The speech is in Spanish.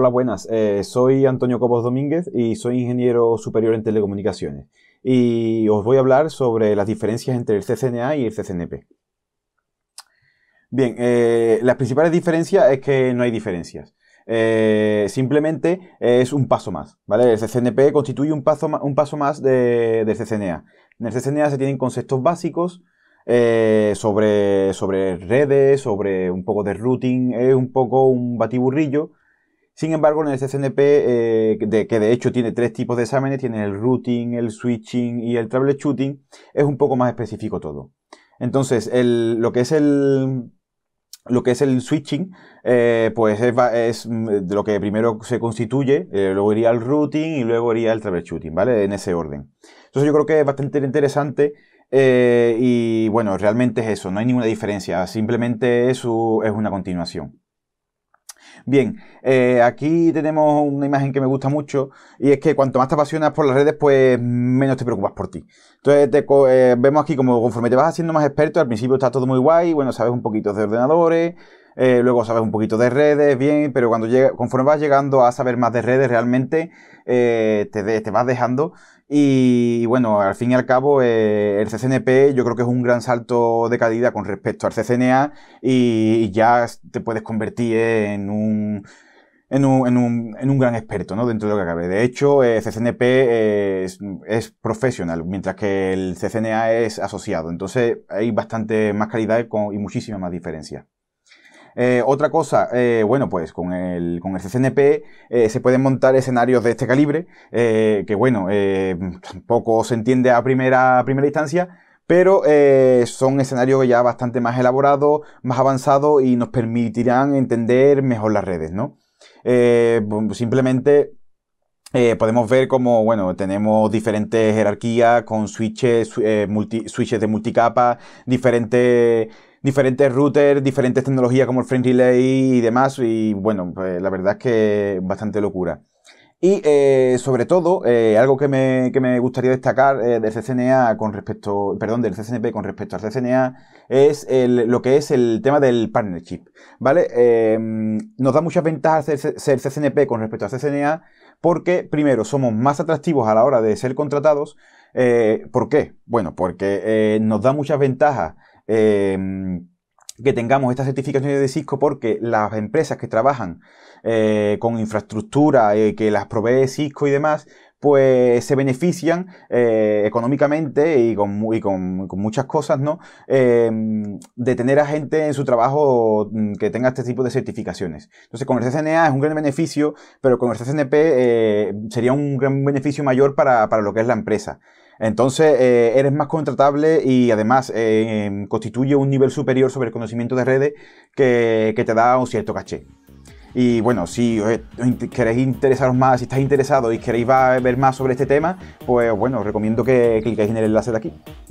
Hola, buenas. Eh, soy Antonio Cobos Domínguez y soy ingeniero superior en telecomunicaciones. Y os voy a hablar sobre las diferencias entre el CCNA y el CCNP. Bien, eh, las principales diferencias es que no hay diferencias. Eh, simplemente es un paso más, ¿vale? El CCNP constituye un paso, un paso más de, del CCNA. En el CCNA se tienen conceptos básicos, sobre, redes, sobre un poco de routing, es un poco un batiburrillo sin embargo, en el CCNP, eh, que de hecho tiene tres tipos de exámenes, tiene el routing, el switching y el troubleshooting, es un poco más específico todo. Entonces, lo que es el, lo que es el switching, eh, pues es, mm, lo que primero se constituye, eh, luego iría el routing y luego iría el troubleshooting, ¿vale? En ese orden. Entonces yo creo que es bastante interesante y bueno, realmente es eso, no hay ninguna diferencia, simplemente eso es una continuación. Bien, eh, aquí tenemos una imagen que me gusta mucho y es que cuanto más te apasionas por las redes, pues menos te preocupas por ti. Entonces eh, vemos aquí como conforme te vas haciendo más experto, al principio está todo muy guay, bueno, sabes un poquito de ordenadores, eh, luego sabes un poquito de redes, bien, pero cuando llega, conforme vas llegando a saber más de redes, realmente eh, te, vas dejando. Y, bueno, al fin y al cabo, eh, el CCNP yo creo que es un gran salto de calidad con respecto al CCNA y, ya te puedes convertir en un... En un, gran experto ¿no? dentro de lo que cabe. De hecho, CCNP es, profesional, mientras que el CCNA es asociado. Entonces hay bastante más calidad y, y muchísima más diferencia. Eh, otra cosa, eh, bueno, pues con el, con el CCNP eh, se pueden montar escenarios de este calibre, que bueno, poco se entiende a primera, primera instancia, pero son escenarios ya bastante más elaborados, más avanzados y nos permitirán entender mejor las redes, ¿no? simplemente podemos ver como, bueno, tenemos diferentes jerarquías con switches, switches de multicapa, diferentes diferentes routers, diferentes tecnologías como el Frame Relay y demás. Y bueno, pues, la verdad es que bastante locura. Y eh, sobre todo, eh, algo que me, gustaría destacar eh, del CCNA con respecto, perdón, del CCNP con respecto al CCNA es lo que es el tema del partnership, ¿vale? Em, nos da muchas ventajas ser, ser CCNP con respecto al CCNA porque, primero, somos más atractivos a la hora de ser contratados. ¿Por qué? Bueno, porque nos da muchas ventajas Em, que tengamos estas certificaciones de Cisco porque las empresas que trabajan eh, con infraestructura eh, que las provee Cisco y demás, pues se benefician eh, económicamente y, con, muchas cosas, ¿no? Em, de tener a gente en su trabajo mm, que tenga este tipo de certificaciones. Entonces, con el CCNA es un gran beneficio, pero con el CCNP sería un gran beneficio mayor para, para, lo que es la empresa. Entonces eh, eres más contratable y además eh, em, constituye un nivel superior sobre el conocimiento de redes que, que te da un cierto caché. Y bueno, si eh, queréis interesaros más, si estáis interesados y queréis ver más sobre este tema, pues bueno, os recomiendo que cliquéis en el enlace de aquí.